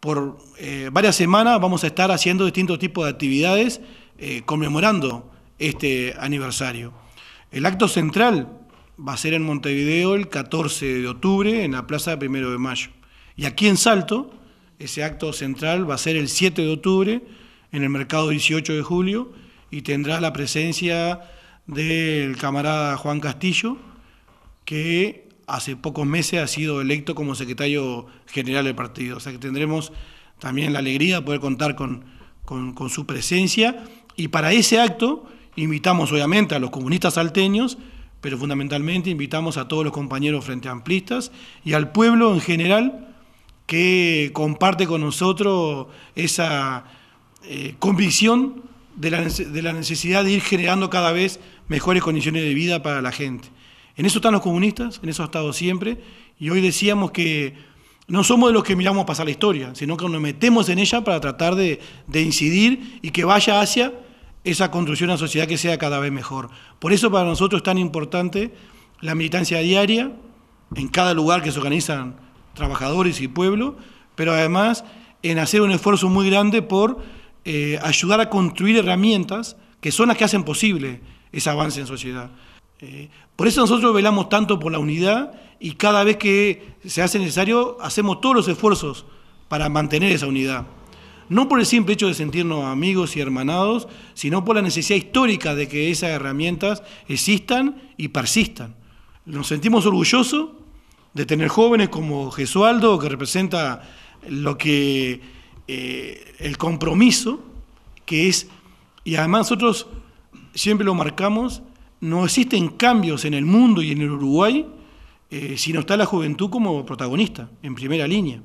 por eh, varias semanas vamos a estar haciendo distintos tipos de actividades eh, conmemorando este aniversario. El acto central va a ser en Montevideo el 14 de octubre en la Plaza Primero de Mayo. Y aquí en Salto, ese acto central va a ser el 7 de octubre en el mercado 18 de julio y tendrá la presencia del camarada Juan Castillo, que hace pocos meses ha sido electo como secretario general del partido. O sea que tendremos también la alegría de poder contar con, su presencia. Y para ese acto invitamos obviamente a los comunistas salteños, pero fundamentalmente invitamos a todos los compañeros frente amplistas y al pueblo en general que comparte con nosotros esa eh, convicción de la necesidad de ir generando cada vez mejores condiciones de vida para la gente. En eso están los comunistas, en eso ha estado siempre, y hoy decíamos que no somos de los que miramos pasar la historia, sino que nos metemos en ella para tratar de, incidir y que vaya hacia esa construcción de una sociedad que sea cada vez mejor. Por eso para nosotros es tan importante la militancia diaria, en cada lugar que se organizan trabajadores y pueblo, pero además en hacer un esfuerzo muy grande por eh, ayudar a construir herramientas que son las que hacen posible ese avance en sociedad. Eh, por eso nosotros velamos tanto por la unidad y cada vez que se hace necesario hacemos todos los esfuerzos para mantener esa unidad. No por el simple hecho de sentirnos amigos y hermanados, sino por la necesidad histórica de que esas herramientas existan y persistan. Nos sentimos orgullosos de tener jóvenes como Jesualdo, que representa lo que eh, el compromiso, que es, y además nosotros siempre lo marcamos, no existen cambios en el mundo y en el Uruguay eh, si no está la juventud como protagonista, en primera línea.